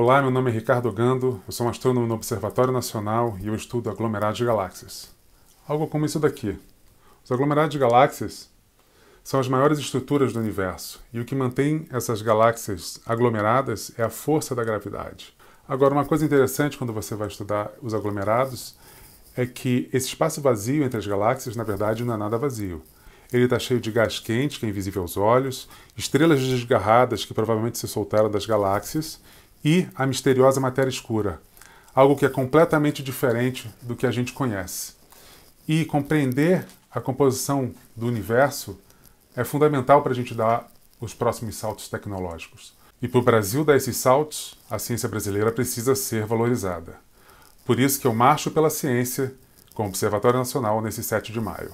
Olá, meu nome é Ricardo Gando, eu sou um astrônomo no Observatório Nacional e eu estudo aglomerados de galáxias. Algo como isso daqui. Os aglomerados de galáxias são as maiores estruturas do universo e o que mantém essas galáxias aglomeradas é a força da gravidade. Agora, uma coisa interessante quando você vai estudar os aglomerados é que esse espaço vazio entre as galáxias, na verdade, não é nada vazio. Ele está cheio de gás quente, que é invisível aos olhos, estrelas desgarradas que provavelmente se soltaram das galáxias e a misteriosa matéria escura, algo que é completamente diferente do que a gente conhece. E compreender a composição do universo é fundamental para a gente dar os próximos saltos tecnológicos. E para o Brasil dar esses saltos, a ciência brasileira precisa ser valorizada. Por isso que eu marcho pela ciência com o Observatório Nacional nesse 7 de maio.